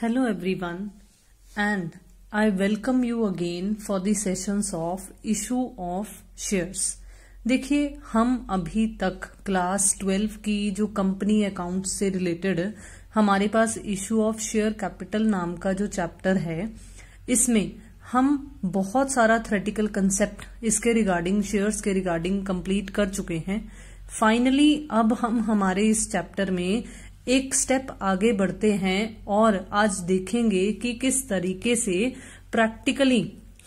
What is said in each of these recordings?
Hello everyone and I welcome you again for the sessions of issue of shares. देखिए हम अभी तक class twelve की जो कंपनी अकाउंट से रिलेटेड हमारे पास इशू ऑफ शेयर कैपिटल नाम का जो चैप्टर है इसमें हम बहुत सारा थ्रेटिकल कंसेप्ट इसके रिगार्डिंग शेयर्स के रिगार्डिंग कंप्लीट कर चुके हैं फाइनली अब हम हमारे इस चैप्टर में एक स्टेप आगे बढ़ते हैं और आज देखेंगे कि किस तरीके से प्रैक्टिकली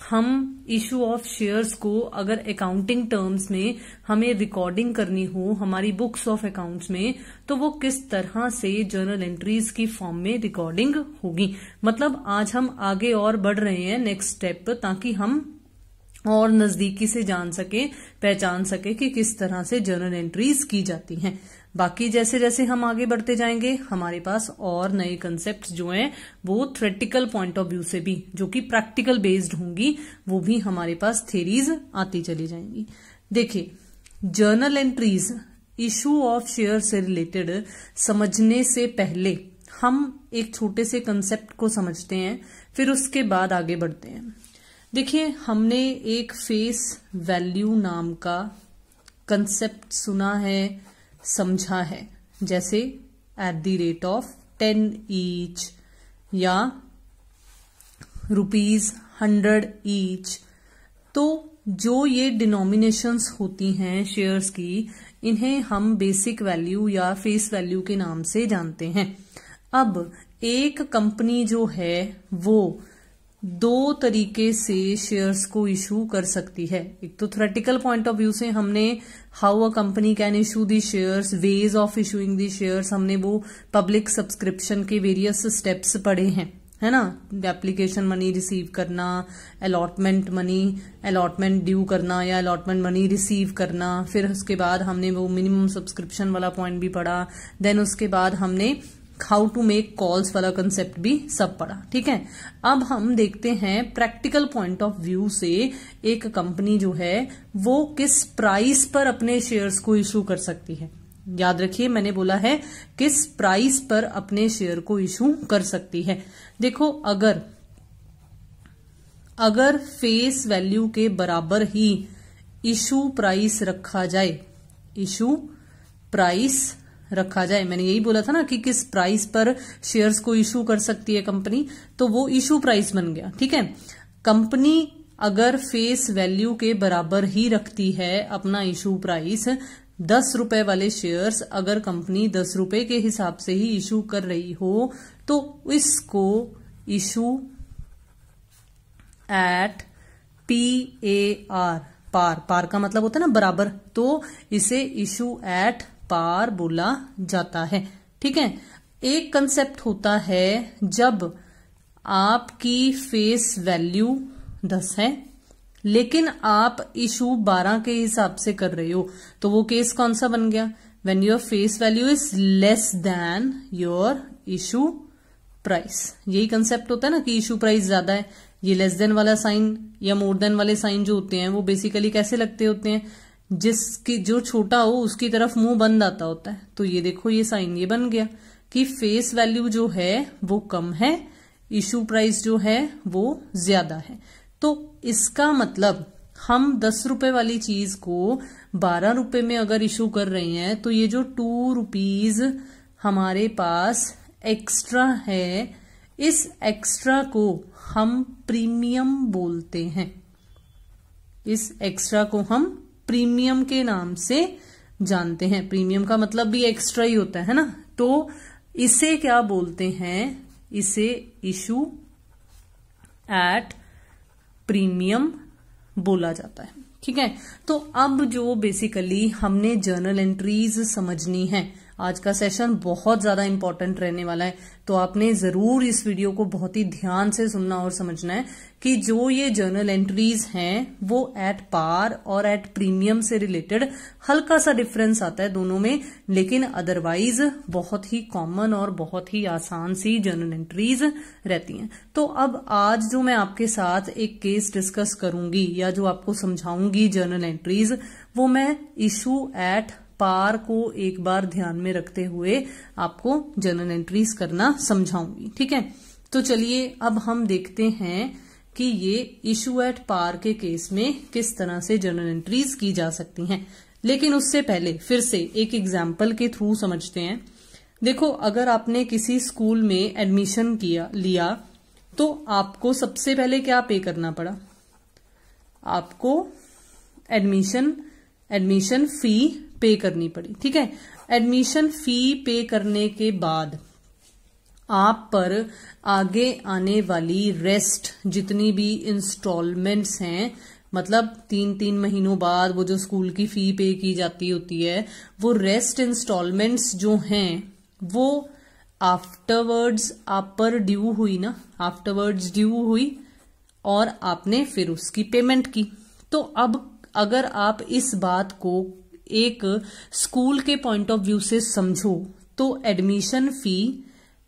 हम इश्यू ऑफ शेयर्स को अगर अकाउंटिंग टर्म्स में हमें रिकॉर्डिंग करनी हो हमारी बुक्स ऑफ अकाउंट्स में तो वो किस तरह से जर्नल एंट्रीज की फॉर्म में रिकॉर्डिंग होगी मतलब आज हम आगे और बढ़ रहे हैं नेक्स्ट स्टेप ताकि हम और नजदीकी से जान सके पहचान सके कि किस तरह से जर्नल एंट्रीज की जाती हैं बाकी जैसे जैसे हम आगे बढ़ते जाएंगे हमारे पास और नए कंसेप्ट जो हैं वो थ्रेटिकल पॉइंट ऑफ व्यू से भी जो कि प्रैक्टिकल बेस्ड होंगी वो भी हमारे पास थेरीज आती चली जाएंगी देखिए journal entries issue of share से रिलेटेड समझने से पहले हम एक छोटे से कंसेप्ट को समझते हैं फिर उसके बाद आगे बढ़ते हैं देखिए हमने एक फेस वैल्यू नाम का कंसेप्ट सुना है समझा है जैसे at the rate of ten each या रुपीज हंड्रेड ईच तो जो ये डिनोमिनेशंस होती हैं शेयर्स की इन्हें हम बेसिक वैल्यू या फेस वैल्यू के नाम से जानते हैं अब एक कंपनी जो है वो दो तरीके से शेयर्स को इशू कर सकती है एक तो थ्रेटिकल पॉइंट ऑफ व्यू से हमने how a company can issue the shares ways of issuing the shares हमने वो पब्लिक सब्सक्रिप्शन के वेरियस स्टेप्स पढ़े हैं है ना एप्लीकेशन मनी रिसीव करना अलॉटमेंट मनी अलॉटमेंट ड्यू करना या अलॉटमेंट मनी रिसीव करना फिर उसके बाद हमने वो मिनिमम सब्सक्रिप्शन वाला पॉइंट भी पढ़ा देन उसके बाद हमने हाउ टू मेक कॉल्स वाला कंसेप्ट भी सब पढ़ा ठीक है अब हम देखते हैं प्रैक्टिकल पॉइंट ऑफ व्यू से एक कंपनी जो है वो किस प्राइस पर अपने शेयर्स को इशू कर सकती है याद रखिए मैंने बोला है किस प्राइस पर अपने शेयर को इशू कर सकती है देखो अगर अगर फेस वैल्यू के बराबर ही इशू प्राइस रखा जाए इशू प्राइस रखा जाए मैंने यही बोला था ना कि किस प्राइस पर शेयर्स को इशू कर सकती है कंपनी तो वो इशू प्राइस बन गया ठीक है कंपनी अगर फेस वैल्यू के बराबर ही रखती है अपना इशू प्राइस दस रुपए वाले शेयर्स अगर कंपनी दस रुपए के हिसाब से ही इशू कर रही हो तो इसको issue at P A R par par का मतलब होता है ना बराबर तो इसे इशू एट पार बोला जाता है ठीक है एक कंसेप्ट होता है जब आपकी फेस वैल्यू दस है लेकिन आप इशू बारह के हिसाब से कर रहे हो तो वो केस कौन सा बन गया when your face value is less than your issue price यही कंसेप्ट होता है ना कि इशू प्राइस ज्यादा है ये लेस देन वाला साइन या मोर देन वाले साइन जो होते हैं वो बेसिकली कैसे लगते होते हैं जिसकी जो छोटा हो उसकी तरफ मुंह बंद आता होता है तो ये देखो ये साइन ये बन गया कि फेस वैल्यू जो है वो कम है इशू प्राइस जो है वो ज्यादा है तो इसका मतलब हम दस रुपए वाली चीज को बारह रुपए में अगर इशू कर रहे हैं तो ये जो टू रुपीज हमारे पास एक्स्ट्रा है इस एक्स्ट्रा को हम प्रीमियम बोलते हैं इस एक्स्ट्रा को हम प्रीमियम के नाम से जानते हैं प्रीमियम का मतलब भी एक्स्ट्रा ही होता है ना तो इसे क्या बोलते हैं इसे इशू एट प्रीमियम बोला जाता है ठीक है तो अब जो बेसिकली हमने जर्नल एंट्रीज समझनी है आज का सेशन बहुत ज्यादा इंपॉर्टेंट रहने वाला है तो आपने जरूर इस वीडियो को बहुत ही ध्यान से सुनना और समझना है कि जो ये जर्नल एंट्रीज हैं वो एट पार और एट प्रीमियम से रिलेटेड हल्का सा डिफरेंस आता है दोनों में लेकिन अदरवाइज बहुत ही कॉमन और बहुत ही आसान सी जर्नल एंट्रीज रहती हैं तो अब आज जो मैं आपके साथ एक केस डिस्कस करूंगी या जो आपको समझाऊंगी जर्नल एंट्रीज वो मैं इशू एट पार को एक बार ध्यान में रखते हुए आपको जर्नल एंट्रीज करना समझाऊंगी ठीक है तो चलिए अब हम देखते हैं कि ये इशू एट पार के केस में किस तरह से जर्नल एंट्रीज की जा सकती हैं लेकिन उससे पहले फिर से एक एग्जाम्पल के थ्रू समझते हैं देखो अगर आपने किसी स्कूल में एडमिशन किया लिया तो आपको सबसे पहले क्या पे करना पड़ा आपको एडमिशन एडमिशन फी पे करनी पड़ी ठीक है एडमिशन फी पे करने के बाद आप पर आगे आने वाली रेस्ट जितनी भी इंस्टॉलमेंट्स हैं मतलब तीन तीन महीनों बाद वो जो स्कूल की फी पे की जाती होती है वो रेस्ट इंस्टॉलमेंट्स जो हैं वो आफ्टरवर्ड्स आप पर ड्यू हुई ना आफ्टरवर्ड्स ड्यू हुई और आपने फिर उसकी पेमेंट की तो अब अगर आप इस बात को एक स्कूल के पॉइंट ऑफ व्यू से समझो तो एडमिशन फी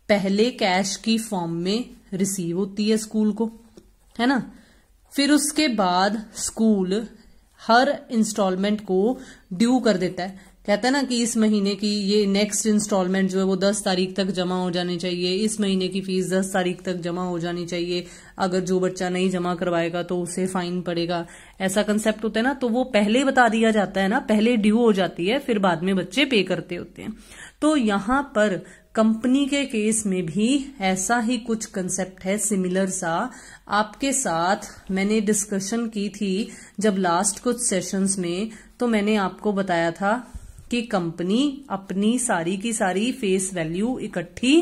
पहले कैश की फॉर्म में रिसीव होती है स्कूल को है ना फिर उसके बाद स्कूल हर इंस्टॉलमेंट को ड्यू कर देता है कहते हैं ना कि इस महीने की ये नेक्स्ट इंस्टॉलमेंट जो है वो दस तारीख तक जमा हो जानी चाहिए इस महीने की फीस दस तारीख तक जमा हो जानी चाहिए अगर जो बच्चा नहीं जमा करवाएगा तो उसे फाइन पड़ेगा ऐसा कंसेप्ट होता है ना तो वो पहले बता दिया जाता है ना पहले ड्यू हो जाती है फिर बाद में बच्चे पे करते होते हैं तो यहां पर कंपनी के केस में भी ऐसा ही कुछ कंसेप्ट है सिमिलर सा आपके साथ मैंने डिस्कशन की थी जब लास्ट कुछ सेशंस में तो मैंने आपको बताया था कि कंपनी अपनी सारी की सारी फेस वैल्यू इकट्ठी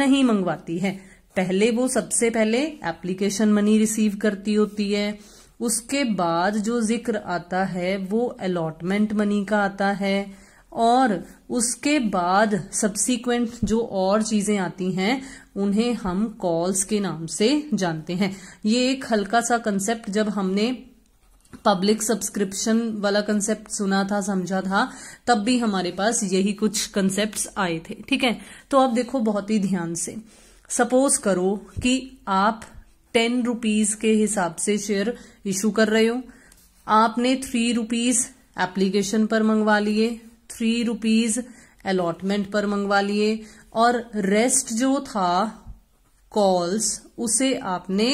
नहीं मंगवाती है पहले वो सबसे पहले एप्लीकेशन मनी रिसीव करती होती है उसके बाद जो जिक्र आता है वो अलॉटमेंट मनी का आता है और उसके बाद सब्सिक्वेंट जो और चीजें आती हैं उन्हें हम कॉल्स के नाम से जानते हैं ये एक हल्का सा कंसेप्ट जब हमने पब्लिक सब्सक्रिप्शन वाला कंसेप्ट सुना था समझा था तब भी हमारे पास यही कुछ कंसेप्ट आए थे ठीक है तो आप देखो बहुत ही ध्यान से सपोज करो कि आप टेन रुपीज के हिसाब से शेयर इशू कर रहे हो आपने थ्री रुपीज एप्लीकेशन पर मंगवा लिए थ्री रुपीज अलॉटमेंट पर मंगवा लिए और रेस्ट जो था कॉल्स उसे आपने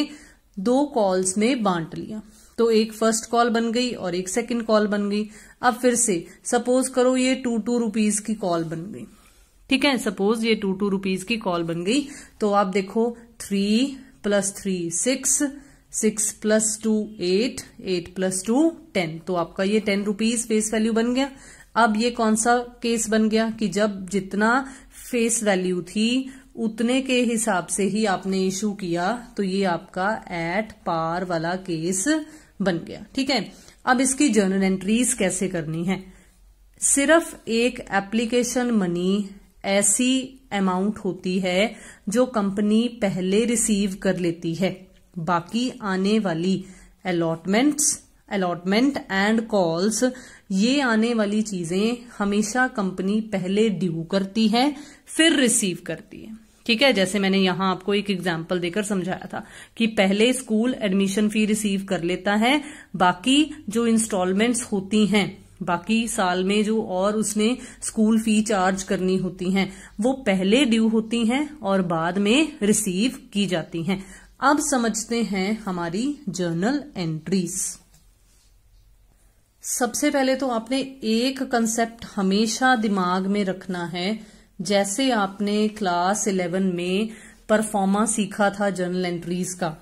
दो कॉल्स में बांट लिया तो एक फर्स्ट कॉल बन गई और एक सेकंड कॉल बन गई अब फिर से सपोज करो ये टू टू रूपीज की कॉल बन गई ठीक है सपोज ये टू टू रूपीज की कॉल बन गई तो आप देखो three plus three six six plus two eight eight plus two ten तो आपका ये टेन रूपीज फेस वैल्यू बन गया अब ये कौन सा केस बन गया कि जब जितना फेस वैल्यू थी उतने के हिसाब से ही आपने इशू किया तो ये आपका एट पार वाला केस बन गया ठीक है अब इसकी जर्नल एंट्रीज कैसे करनी है सिर्फ एक एप्लीकेशन मनी ऐसी अमाउंट होती है जो कंपनी पहले रिसीव कर लेती है बाकी आने वाली अलॉटमेंट्स अलॉटमेंट एंड कॉल्स ये आने वाली चीजें हमेशा कंपनी पहले ड्यू करती है फिर रिसीव करती है ठीक है जैसे मैंने यहां आपको एक एग्जाम्पल देकर समझाया था कि पहले स्कूल एडमिशन फी रिसीव कर लेता है बाकी जो इंस्टॉलमेंट्स होती हैं बाकी साल में जो और उसने स्कूल फी चार्ज करनी होती हैं वो पहले ड्यू होती हैं और बाद में रिसीव की जाती हैं अब समझते हैं हमारी जर्नल एंट्रीज सबसे पहले तो आपने एक कंसेप्ट हमेशा दिमाग में रखना है जैसे आपने क्लास इलेवन में परफॉर्मा सीखा था जर्नल एंट्रीज का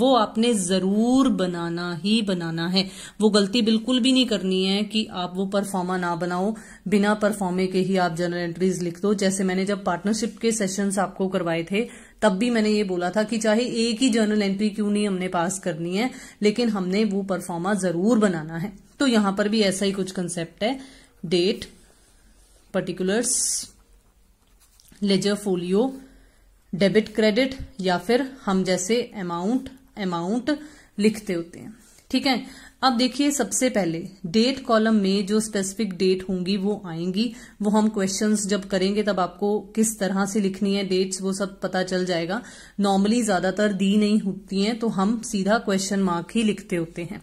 वो आपने जरूर बनाना ही बनाना है वो गलती बिल्कुल भी नहीं करनी है कि आप वो परफॉर्मा ना बनाओ बिना परफॉर्मे के ही आप जर्नल एंट्रीज लिख दो जैसे मैंने जब पार्टनरशिप के सेशंस आपको करवाए थे तब भी मैंने ये बोला था कि चाहे एक ही जर्नल एंट्री क्यों नहीं हमने पास करनी है लेकिन हमने वो परफॉर्मा जरूर बनाना है तो यहां पर भी ऐसा ही कुछ कंसेप्ट है date particulars ledger folio debit credit या फिर हम जैसे अमाउंट अमाउंट लिखते होते हैं ठीक है अब देखिए सबसे पहले डेट कॉलम में जो स्पेसिफिक डेट होंगी वो आएंगी वो हम क्वेश्चंस जब करेंगे तब आपको किस तरह से लिखनी है डेट्स वो सब पता चल जाएगा नॉर्मली ज्यादातर दी नहीं होती हैं तो हम सीधा क्वेश्चन मार्क ही लिखते होते हैं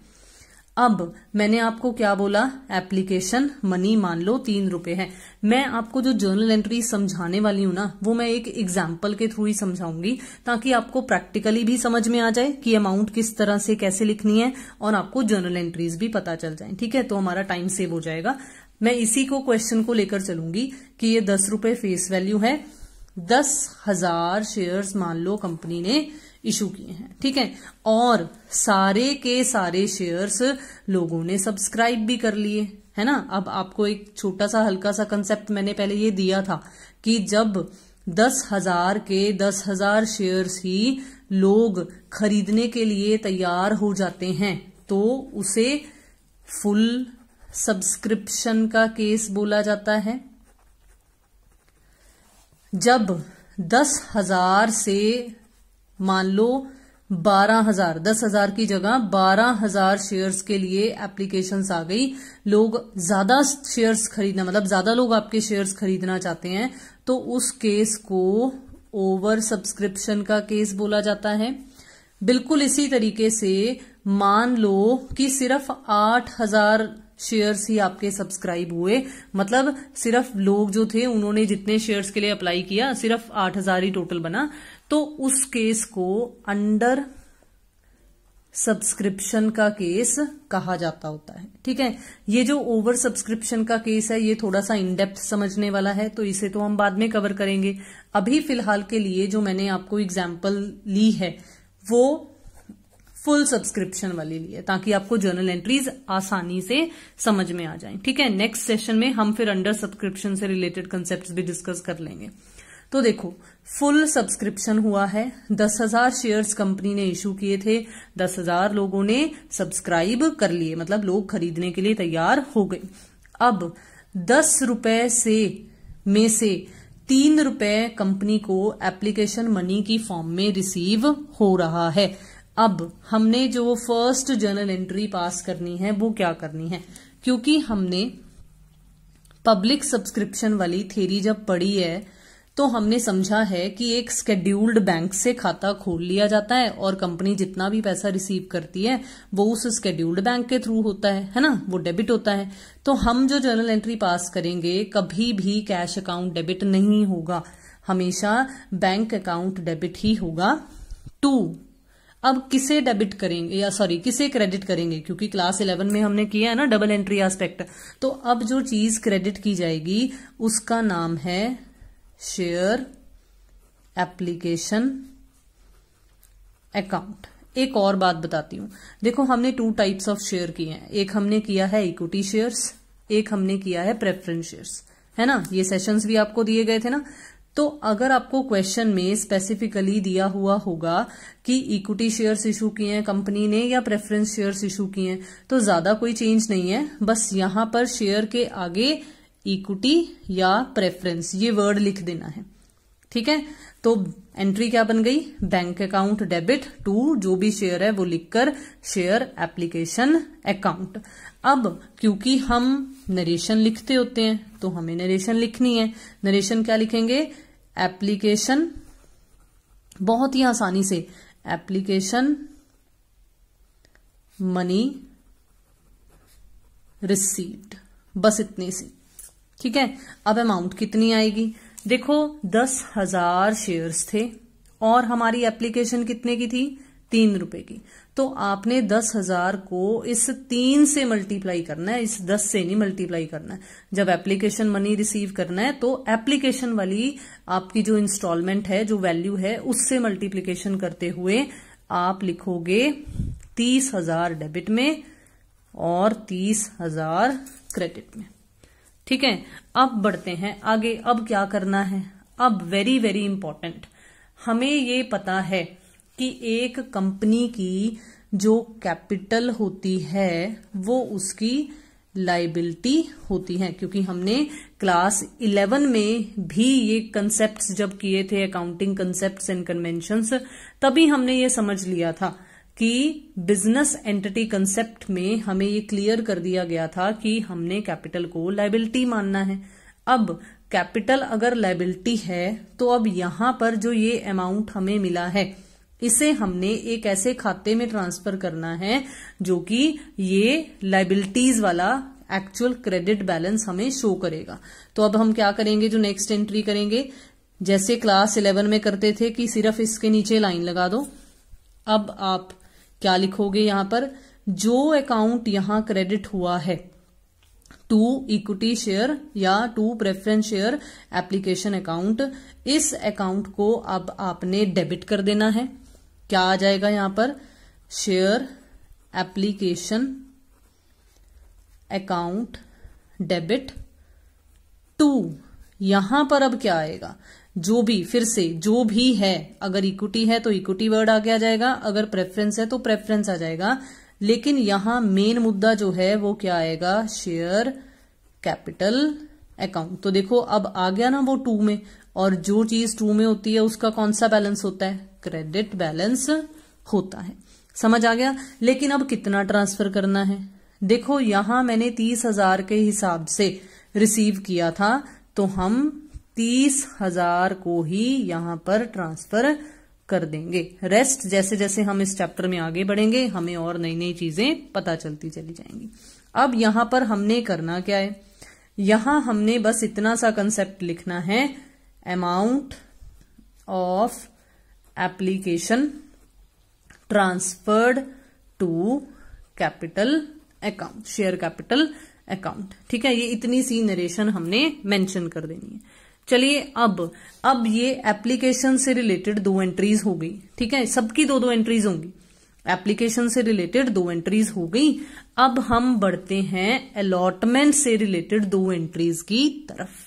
अब मैंने आपको क्या बोला एप्लीकेशन मनी मान लो तीन रुपए है मैं आपको जो जर्नल एंट्री समझाने वाली हूं ना वो मैं एक एग्जाम्पल के थ्रू ही समझाऊंगी ताकि आपको प्रैक्टिकली भी समझ में आ जाए कि अमाउंट किस तरह से कैसे लिखनी है और आपको जर्नल एंट्रीज भी पता चल जाए ठीक है तो हमारा टाइम सेव हो जाएगा मैं इसी को क्वेश्चन को लेकर चलूंगी कि ये दस फेस वैल्यू है दस हजार शेयर्स मान लो कंपनी ने इशू किए हैं ठीक है और सारे के सारे शेयर्स लोगों ने सब्सक्राइब भी कर लिए है ना अब आपको एक छोटा सा हल्का सा कंसेप्ट मैंने पहले ये दिया था कि जब दस हजार के दस हजार शेयर्स ही लोग खरीदने के लिए तैयार हो जाते हैं तो उसे फुल सब्सक्रिप्शन का केस बोला जाता है जब दस हजार से मान लो बारह हजार दस हजार की जगह बारह हजार शेयर्स के लिए एप्लीकेशन आ गई लोग ज्यादा शेयर्स खरीदना मतलब ज्यादा लोग आपके शेयर्स खरीदना चाहते हैं तो उस केस को ओवर सब्सक्रिप्शन का केस बोला जाता है बिल्कुल इसी तरीके से मान लो कि सिर्फ आठ हजार शेयर्स ही आपके सब्सक्राइब हुए मतलब सिर्फ लोग जो थे उन्होंने जितने शेयर्स के लिए अप्लाई किया सिर्फ आठ हजार ही टोटल बना तो उस केस को अंडर सब्सक्रिप्शन का केस कहा जाता होता है ठीक है ये जो ओवर सब्सक्रिप्शन का केस है ये थोड़ा सा इनडेप्थ समझने वाला है तो इसे तो हम बाद में कवर करेंगे अभी फिलहाल के लिए जो मैंने आपको एग्जाम्पल ली है वो फुल सब्सक्रिप्शन वाली ली है ताकि आपको जर्नल एंट्रीज आसानी से समझ में आ जाए ठीक है नेक्स्ट सेशन में हम फिर अंडर सब्सक्रिप्शन से रिलेटेड कंसेप्ट भी डिस्कस कर लेंगे तो देखो फुल सब्सक्रिप्शन हुआ है दस हजार शेयर्स कंपनी ने इश्यू किए थे दस हजार लोगों ने सब्सक्राइब कर लिए मतलब लोग खरीदने के लिए तैयार हो गए अब दस रुपए से में से तीन रुपए कंपनी को एप्लीकेशन मनी की फॉर्म में रिसीव हो रहा है अब हमने जो फर्स्ट जर्नल एंट्री पास करनी है वो क्या करनी है क्योंकि हमने पब्लिक सब्सक्रिप्शन वाली थेरी जब पढ़ी है तो हमने समझा है कि एक स्केड्यूल्ड बैंक से खाता खोल लिया जाता है और कंपनी जितना भी पैसा रिसीव करती है वो उस स्केड्यूल्ड बैंक के थ्रू होता है है ना वो डेबिट होता है तो हम जो जर्नल एंट्री पास करेंगे कभी भी कैश अकाउंट डेबिट नहीं होगा हमेशा बैंक अकाउंट डेबिट ही होगा टू अब किसे डेबिट करेंगे या सॉरी किसे क्रेडिट करेंगे क्योंकि क्लास इलेवन में हमने किया है ना डबल एंट्री एस्पेक्ट तो अब जो चीज क्रेडिट की जाएगी उसका नाम है शेयर एप्लीकेशन अकाउंट एक और बात बताती हूं देखो हमने टू टाइप्स ऑफ शेयर किए हैं एक हमने किया है इक्विटी शेयर्स एक हमने किया है प्रेफरेंस शेयर्स है ना ये सेशंस भी आपको दिए गए थे ना तो अगर आपको क्वेश्चन में स्पेसिफिकली दिया हुआ होगा कि इक्विटी शेयर्स इशू किए हैं कंपनी ने या प्रेफरेंस शेयर्स इशू किए हैं तो ज्यादा कोई चेंज नहीं है बस यहां पर शेयर के आगे इक्विटी या प्रेफरेंस ये वर्ड लिख देना है ठीक है तो एंट्री क्या बन गई बैंक अकाउंट डेबिट टू जो भी शेयर है वो लिखकर शेयर एप्लीकेशन अकाउंट अब क्योंकि हम नरेशन लिखते होते हैं तो हमें नरेशन लिखनी है नरेशन क्या लिखेंगे एप्लीकेशन बहुत ही आसानी से एप्लीकेशन मनी रिसीव्ड बस इतने सी ठीक है अब अमाउंट कितनी आएगी देखो दस हजार शेयर्स थे और हमारी एप्लीकेशन कितने की थी तीन रुपए की तो आपने दस हजार को इस तीन से मल्टीप्लाई करना है इस दस से नहीं मल्टीप्लाई करना है जब एप्लीकेशन मनी रिसीव करना है तो एप्लीकेशन वाली आपकी जो इंस्टॉलमेंट है जो वैल्यू है उससे मल्टीप्लीकेशन करते हुए आप लिखोगे तीस हजार डेबिट में और तीस हजार क्रेडिट में ठीक है अब बढ़ते हैं आगे अब क्या करना है अब वेरी वेरी इंपॉर्टेंट हमें ये पता है कि एक कंपनी की जो कैपिटल होती है वो उसकी लाइबिलिटी होती है क्योंकि हमने क्लास 11 में भी ये कंसेप्ट्स जब किए थे अकाउंटिंग कंसेप्ट्स एंड कन्वेंशंस तभी हमने ये समझ लिया था कि बिजनेस एंटिटी कंसेप्ट में हमें ये क्लियर कर दिया गया था कि हमने कैपिटल को लाइबिलिटी मानना है अब कैपिटल अगर लाइबिलिटी है तो अब यहां पर जो ये अमाउंट हमें मिला है इसे हमने एक ऐसे खाते में ट्रांसफर करना है जो कि ये लाइबिलिटीज वाला एक्चुअल क्रेडिट बैलेंस हमें शो करेगा तो अब हम क्या करेंगे जो नेक्स्ट एंट्री करेंगे जैसे क्लास इलेवन में करते थे कि सिर्फ इसके नीचे लाइन लगा दो अब आप क्या लिखोगे यहां पर जो अकाउंट यहां क्रेडिट हुआ है टू इक्विटी शेयर या to preference share application account इस अकाउंट को अब आपने डेबिट कर देना है क्या आ जाएगा यहां पर share application account debit to यहां पर अब क्या आएगा जो भी फिर से जो भी है अगर इक्विटी है तो इक्विटी वर्ड आगे आ जाएगा अगर प्रेफरेंस है तो प्रेफरेंस आ जाएगा लेकिन यहां मेन मुद्दा जो है वो क्या आएगा शेयर कैपिटल अकाउंट तो देखो अब आ गया ना वो टू में और जो चीज टू में होती है उसका कौन सा बैलेंस होता है क्रेडिट बैलेंस होता है समझ आ गया लेकिन अब कितना ट्रांसफर करना है देखो यहां मैंने तीस हजार के हिसाब से रिसीव किया था तो हम तीस हजार को ही यहां पर ट्रांसफर कर देंगे रेस्ट जैसे जैसे हम इस चैप्टर में आगे बढ़ेंगे हमें और नई नई चीजें पता चलती चली जाएंगी अब यहां पर हमने करना क्या है यहां हमने बस इतना सा कंसेप्ट लिखना है amount of application transferred to capital account share capital account ठीक है ये इतनी सी नरेशन हमने मेंशन कर देनी है चलिए अब अब ये एप्लीकेशन से रिलेटेड दो एंट्रीज हो गई ठीक है सबकी दो दो एंट्रीज होंगी एप्लीकेशन से रिलेटेड दो एंट्रीज हो गई अब हम बढ़ते हैं अलॉटमेंट से रिलेटेड दो एंट्रीज की तरफ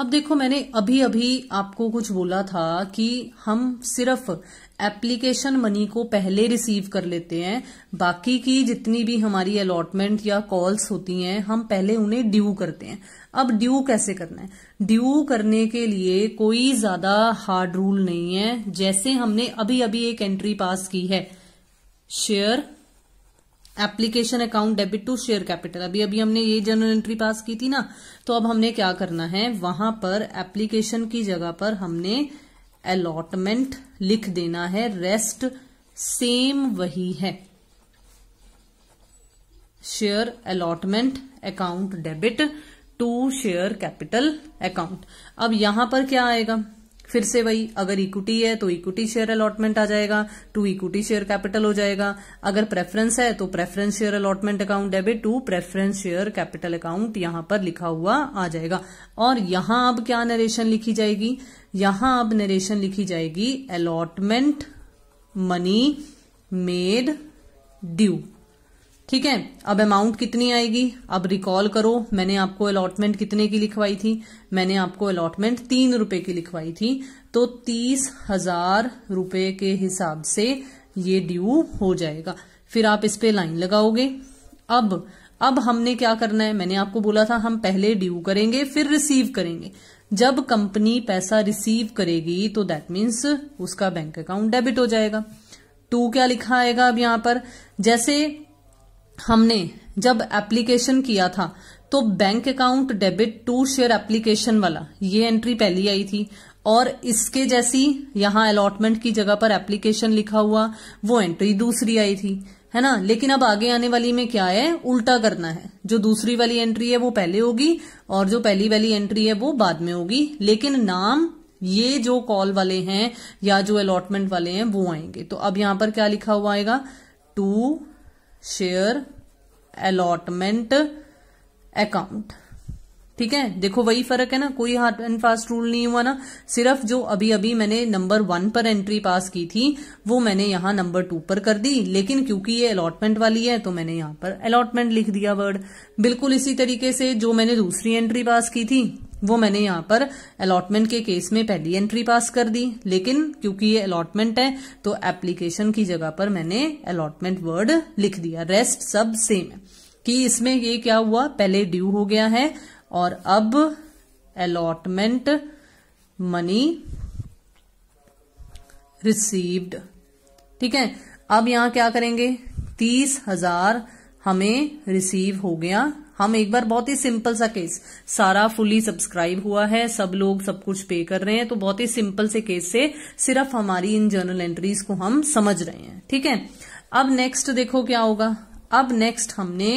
अब देखो मैंने अभी अभी आपको कुछ बोला था कि हम सिर्फ एप्लीकेशन मनी को पहले रिसीव कर लेते हैं बाकी की जितनी भी हमारी अलॉटमेंट या कॉल्स होती हैं हम पहले उन्हें ड्यू करते हैं अब ड्यू कैसे करना है ड्यू करने के लिए कोई ज्यादा हार्ड रूल नहीं है जैसे हमने अभी अभी एक एंट्री पास की है share application account debit to share capital अभी अभी हमने ये जर्नल एंट्री पास की थी ना तो अब हमने क्या करना है वहां पर एप्लीकेशन की जगह पर हमने अलॉटमेंट लिख देना है रेस्ट सेम वही है share allotment account debit to share capital account अब यहां पर क्या आएगा फिर से वही अगर इक्विटी है तो इक्विटी शेयर अलॉटमेंट आ जाएगा टू इक्विटी शेयर कैपिटल हो जाएगा अगर प्रेफरेंस है तो preference share allotment account debit to preference share capital account यहां पर लिखा हुआ आ जाएगा और यहां अब क्या नरेशन लिखी जाएगी यहां अब नरेशन लिखी जाएगी अलॉटमेंट मनी मेड ड्यू ठीक है अब अमाउंट कितनी आएगी अब रिकॉल करो मैंने आपको अलॉटमेंट कितने की लिखवाई थी मैंने आपको अलॉटमेंट तीन रुपए की लिखवाई थी तो तीस हजार रूपये के हिसाब से ये ड्यू हो जाएगा फिर आप इस पे लाइन लगाओगे अब अब हमने क्या करना है मैंने आपको बोला था हम पहले ड्यू करेंगे फिर रिसीव करेंगे जब कंपनी पैसा रिसीव करेगी तो दैट मीन्स उसका बैंक अकाउंट डेबिट हो जाएगा टू क्या लिखा आएगा अब यहां पर जैसे हमने जब एप्लीकेशन किया था तो bank account debit to share application वाला ये एंट्री पहली आई थी और इसके जैसी यहां अलॉटमेंट की जगह पर एप्लीकेशन लिखा हुआ वो एंट्री दूसरी आई थी है ना लेकिन अब आगे आने वाली में क्या है उल्टा करना है जो दूसरी वाली एंट्री है वो पहले होगी और जो पहली वाली एंट्री है वो बाद में होगी लेकिन नाम ये जो कॉल वाले हैं या जो अलॉटमेंट वाले हैं वो आएंगे तो अब यहां पर क्या लिखा हुआ आएगा टू शेयर अलॉटमेंट अकाउंट ठीक है देखो वही फर्क है ना कोई हार्ड एंड फास्ट रूल नहीं हुआ ना सिर्फ जो अभी अभी मैंने नंबर वन पर एंट्री पास की थी वो मैंने यहां नंबर टू पर कर दी लेकिन क्योंकि ये अलॉटमेंट वाली है तो मैंने यहां पर अलॉटमेंट लिख दिया वर्ड बिल्कुल इसी तरीके से जो मैंने दूसरी एंट्री पास की थी वो मैंने यहाँ पर अलॉटमेंट के केस में पहली एंट्री पास कर दी लेकिन क्योंकि ये अलॉटमेंट है तो एप्लीकेशन की जगह पर मैंने अलॉटमेंट वर्ड लिख दिया रेस्ट सब सेम है कि इसमें ये क्या हुआ पहले ड्यू हो गया है और अब अलॉटमेंट मनी रिसीव्ड ठीक है अब यहां क्या करेंगे तीस हजार हमें रिसीव हो गया हम एक बार बहुत ही सिंपल सा केस सारा फुली सब्सक्राइब हुआ है सब लोग सब कुछ पे कर रहे हैं तो बहुत ही सिंपल से केस से सिर्फ हमारी इन जर्नल एंट्रीज को हम समझ रहे हैं ठीक है अब नेक्स्ट देखो क्या होगा अब नेक्स्ट हमने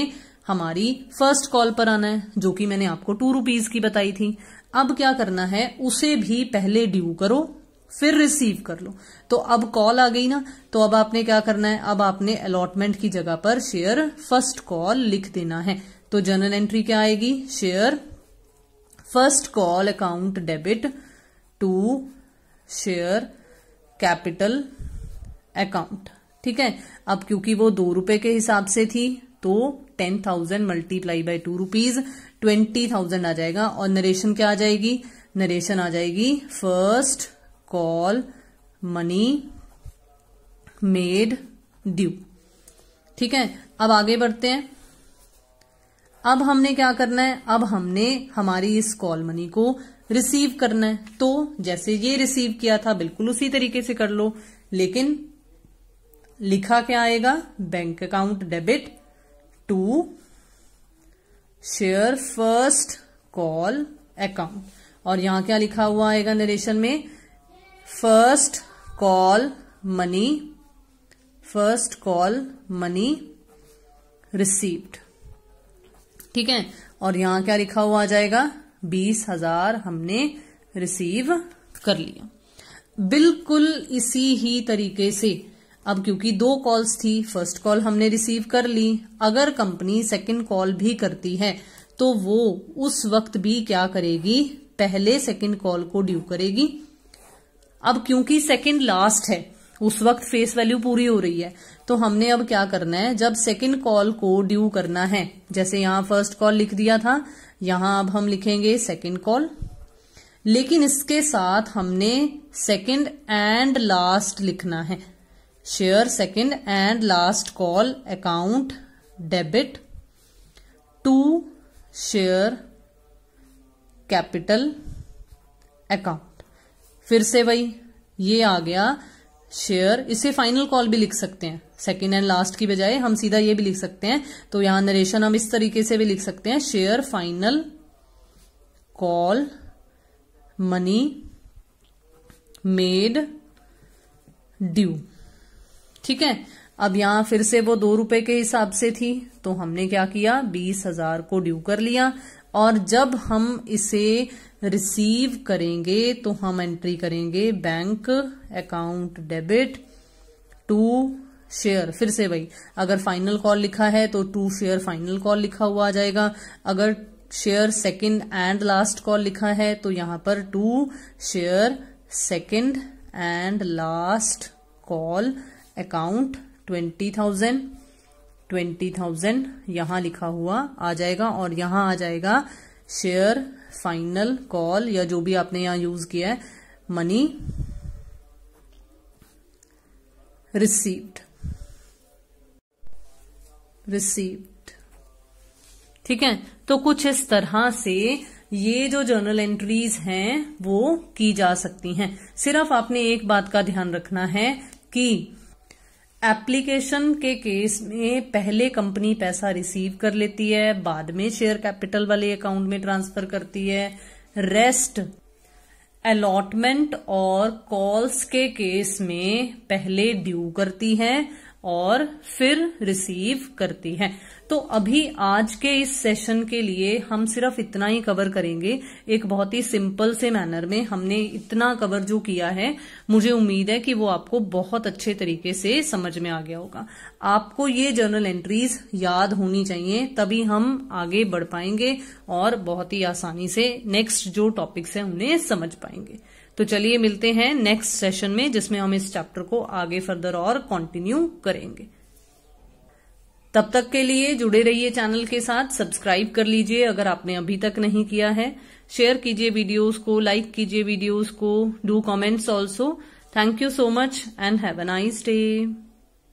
हमारी फर्स्ट कॉल पर आना है जो कि मैंने आपको टू रूपीज की बताई थी अब क्या करना है उसे भी पहले ड्यू करो फिर रिसीव कर लो तो अब कॉल आ गई ना तो अब आपने क्या करना है अब आपने अलॉटमेंट की जगह पर शेयर फर्स्ट कॉल लिख देना है तो जर्नल एंट्री क्या आएगी share first call account debit to share capital account ठीक है अब क्योंकि वो दो रुपए के हिसाब से थी तो ten thousand multiply by two rupees twenty thousand आ जाएगा और नरेशन क्या आ जाएगी नरेशन आ जाएगी first call money made due ठीक है अब आगे बढ़ते हैं अब हमने क्या करना है अब हमने हमारी इस कॉल मनी को रिसीव करना है तो जैसे ये रिसीव किया था बिल्कुल उसी तरीके से कर लो लेकिन लिखा क्या आएगा bank account debit to share first call account और यहां क्या लिखा हुआ आएगा नरेशन में first call money first call money received ठीक है और यहां क्या लिखा हुआ आ जाएगा बीस हजार हमने रिसीव कर लिया बिल्कुल इसी ही तरीके से अब क्योंकि दो कॉल्स थी फर्स्ट कॉल हमने रिसीव कर ली अगर कंपनी सेकंड कॉल भी करती है तो वो उस वक्त भी क्या करेगी पहले सेकंड कॉल को ड्यू करेगी अब क्योंकि सेकंड लास्ट है उस वक्त फेस वैल्यू पूरी हो रही है तो हमने अब क्या करना है जब सेकेंड कॉल को ड्यू करना है जैसे यहां फर्स्ट कॉल लिख दिया था यहां अब हम लिखेंगे सेकेंड कॉल लेकिन इसके साथ हमने सेकेंड एंड लास्ट लिखना है share second and last call account debit to share capital account फिर से वही ये आ गया शेयर इसे फाइनल कॉल भी लिख सकते हैं सेकेंड एंड लास्ट की बजाय हम सीधा ये भी लिख सकते हैं तो यहां नरेशन हम इस तरीके से भी लिख सकते हैं share final call money made due ठीक है अब यहां फिर से वो दो रुपए के हिसाब से थी तो हमने क्या किया बीस हजार को ड्यू कर लिया और जब हम इसे रिसीव करेंगे तो हम एंट्री करेंगे bank account debit to share फिर से भाई अगर फाइनल कॉल लिखा है तो टू शेयर फाइनल कॉल लिखा हुआ आ जाएगा अगर share second and last call लिखा है तो यहां पर to share second and last call account twenty thousand twenty thousand यहां लिखा हुआ आ जाएगा और यहां आ जाएगा शेयर फाइनल कॉल या जो भी आपने यहां यूज किया है मनी रिसीव्ड रिसीव्ड ठीक है तो कुछ इस तरह से ये जो जर्नल एंट्रीज हैं वो की जा सकती हैं सिर्फ आपने एक बात का ध्यान रखना है कि एप्लीकेशन के केस में पहले कंपनी पैसा रिसीव कर लेती है बाद में शेयर कैपिटल वाले अकाउंट में ट्रांसफर करती है रेस्ट अलॉटमेंट और कॉल्स के केस में पहले ड्यू करती है और फिर रिसीव करती है तो अभी आज के इस सेशन के लिए हम सिर्फ इतना ही कवर करेंगे एक बहुत ही सिंपल से मैनर में हमने इतना कवर जो किया है मुझे उम्मीद है कि वो आपको बहुत अच्छे तरीके से समझ में आ गया होगा आपको ये जर्नल एंट्रीज याद होनी चाहिए तभी हम आगे बढ़ पाएंगे और बहुत ही आसानी से नेक्स्ट जो टॉपिक्स है उन्हें समझ पाएंगे तो चलिए मिलते हैं नेक्स्ट सेशन में जिसमें हम इस चैप्टर को आगे फर्दर और कंटिन्यू करेंगे तब तक के लिए जुड़े रहिए चैनल के साथ सब्सक्राइब कर लीजिए अगर आपने अभी तक नहीं किया है शेयर कीजिए वीडियोस को लाइक कीजिए वीडियोस को do comments also thank you so much and have a nice day